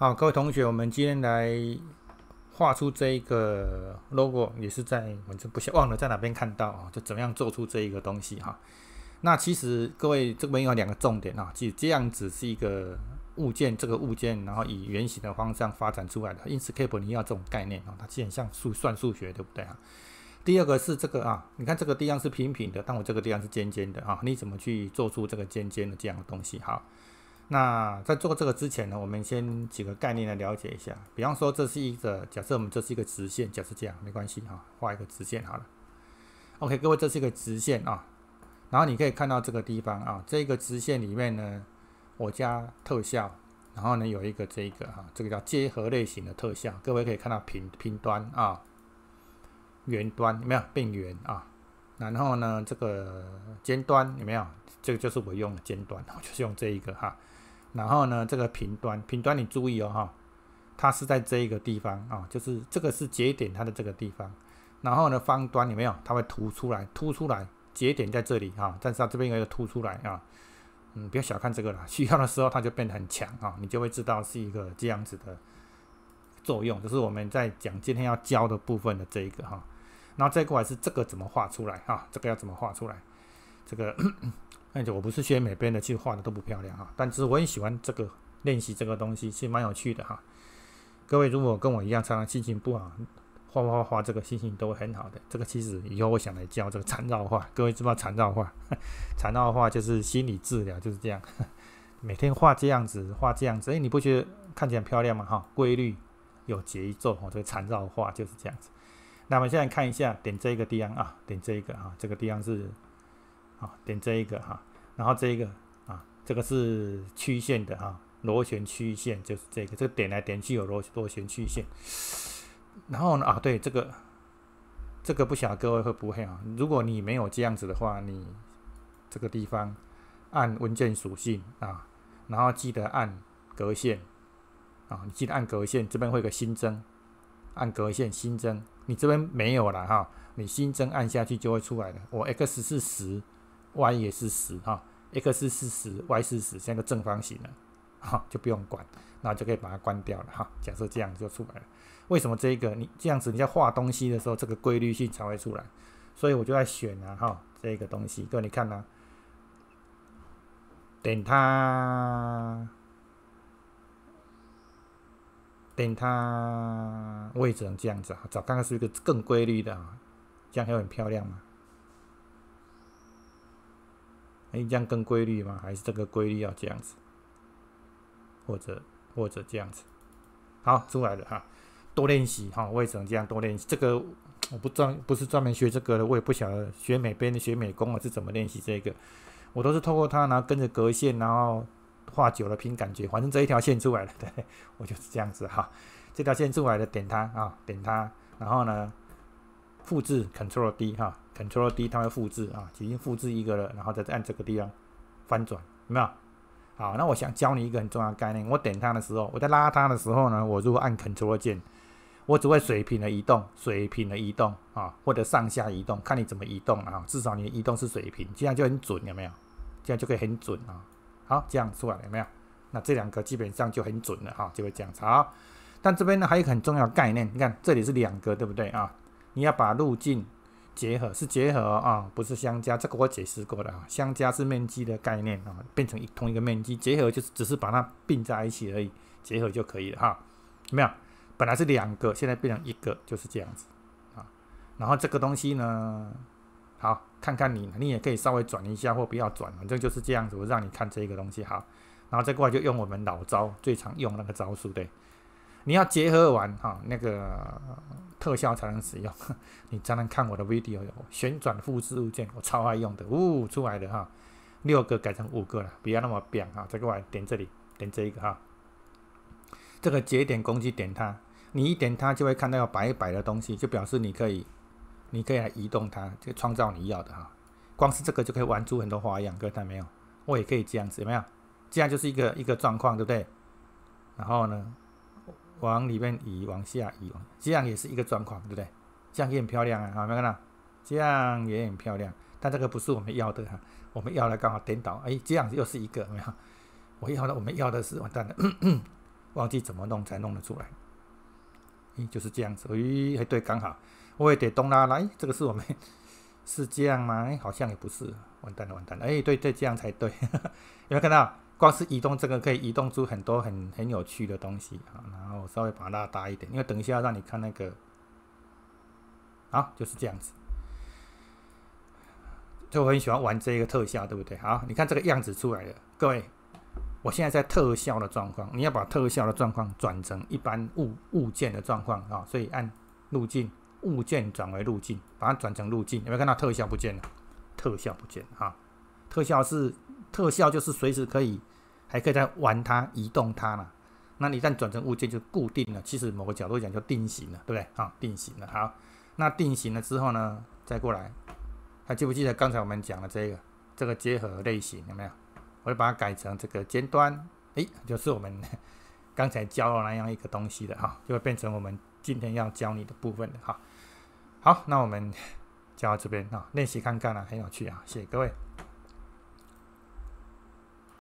好，各位同学，我们今天来画出这一个 logo，也是在我就不想忘了在哪边看到啊，就怎么样做出这一个东西哈。那其实各位这边有两个重点啊，其实这样子是一个物件，这个物件然后以圆形的方向发展出来的，因此 c a p o n 这种概念啊，它既然像数算数学对不对啊？第二个是这个啊，你看这个地方是平平的，但我这个地方是尖尖的啊，你怎么去做出这个尖尖的这样的东西？好。那在做这个之前呢，我们先几个概念来了解一下。比方说，这是一个假设，我们这是一个直线，假设这样没关系哈，画一个直线好了。OK，各位，这是一个直线啊。然后你可以看到这个地方啊，这个直线里面呢，我加特效，然后呢有一个这个哈，这个叫结合类型的特效。各位可以看到平平端啊，圆端有没有变圆啊。然后呢，这个尖端有没有？这个就是我用的尖端，我就是用这一个哈。然后呢，这个平端，平端你注意哦哈，它是在这一个地方啊，就是这个是节点它的这个地方。然后呢，方端你没有，它会凸出来，凸出来，节点在这里哈，但是它这边有一个凸出来啊，嗯，不要小看这个了，需要的时候它就变得很强啊，你就会知道是一个这样子的作用，就是我们在讲今天要教的部分的这一个哈。然后再过来是这个怎么画出来哈，这个要怎么画出来，这个。而且我不是学美编的，其实画的都不漂亮哈。但是我很喜欢这个练习，这个东西是蛮有趣的哈。各位如果跟我一样常常心情不好，画画画这个心情都很好的。这个其实以后我想来教这个缠绕画，各位知不知道缠绕画？缠绕画就是心理治疗，就是这样，每天画这样子，画这样子，哎，你不觉得看起来漂亮吗？哈，规律有节奏哈，这个缠绕画就是这样子。那我们现在看一下，点这个地方啊，点这个啊，这个地方是。啊，点这一个哈，然后这一个啊，这个是曲线的哈，螺旋曲线就是这个，这个点来点去有螺螺旋曲线。然后呢啊，对这个这个不晓得各位会不会啊？如果你没有这样子的话，你这个地方按文件属性啊，然后记得按格线啊，你记得按格线，这边会有个新增，按格线新增，你这边没有了哈，你新增按下去就会出来的。我 X 是十。y 也是十哈，x 是十，y 是十，像个正方形了，哈，就不用管，那就可以把它关掉了哈。假设这样就出来了。为什么这个你这样子你要画东西的时候，这个规律性才会出来？所以我就在选啊哈，这个东西，各位你看呢？等它，等它位置这样子啊，找刚刚是一个更规律的啊，这样会很漂亮嘛。哎，这样更规律吗？还是这个规律要这样子，或者或者这样子，好出来了哈。多练习哈，为什么这样多练习？这个我不专不是专门学这个的，我也不晓得学美编的学美工我是怎么练习这个。我都是透过它，然后跟着隔线，然后画久了凭感觉，反正这一条线出来了，对，我就是这样子哈。这条线出来了，点它啊，点它，然后呢？复制，Control D 哈，Control D 它会复制啊，已经复制一个了，然后再按这个地方翻转，有没有？好，那我想教你一个很重要的概念。我点它的时候，我在拉它的时候呢，我如果按 Control 键，我只会水平的移动，水平的移动啊，或者上下移动，看你怎么移动啊。至少你的移动是水平，这样就很准，有没有？这样就可以很准啊。好，这样出来了，有没有？那这两个基本上就很准了哈，就会这样。好，但这边呢还有很重要的概念，你看这里是两个，对不对啊？你要把路径结合是结合啊，不是相加。这个我解释过了啊，相加是面积的概念啊，变成一同一个面积。结合就是只是把它并在一起而已，结合就可以了哈。没有，本来是两个，现在变成一个，就是这样子啊。然后这个东西呢，好，看看你，你也可以稍微转一下，或不要转，反正就是这样子，我让你看这个东西好。然后再过来就用我们老招最常用那个招数，对。你要结合完哈，那个特效才能使用。你才能看我的 video，旋转复制物件，我超爱用的。呜，出来的哈，六个改成五个了，不要那么扁哈。再过来点这里，点这一个哈。这个节点工具点它，你一点它就会看到要摆一摆的东西，就表示你可以，你可以来移动它，就创造你要的哈。光是这个就可以玩出很多花样，各位看没有，我也可以这样子，有没有？这样就是一个一个状况，对不对？然后呢？往里面移，往下移，这样也是一个状况，对不对？这样也很漂亮啊，好，没看到？这样也很漂亮，但这个不是我们要的哈，我们要的刚好颠倒，哎，这样子又是一个没有，我要的，我们要的是完蛋了，忘记怎么弄才弄得出来，哎，就是这样子，哎，对，刚好，我也得东拉拉，哎，这个是我们是这样吗？哎，好像也不是，完蛋了，完蛋，了，哎，对对，这样才对，有没有看到？光是移动这个可以移动出很多很很有趣的东西啊，然后稍微把它拉大一点，因为等一下要让你看那个好，就是这样子。就很喜欢玩这个特效，对不对？好，你看这个样子出来的，各位，我现在在特效的状况，你要把特效的状况转成一般物物件的状况啊，所以按路径物件转为路径，把它转成路径，有没有看到特效不见了？特效不见啊，特效是。特效就是随时可以，还可以再玩它、移动它了。那你一旦转成物件就固定了，其实某个角度讲就定型了，对不对啊？定型了。好，那定型了之后呢，再过来，还记不记得刚才我们讲的这个这个结合类型有没有？我就把它改成这个尖端，诶，就是我们 刚才教了那样一个东西的哈，就会变成我们今天要教你的部分的哈。好，那我们 教到这边啊，练习看看啊，很有趣啊，谢谢各位。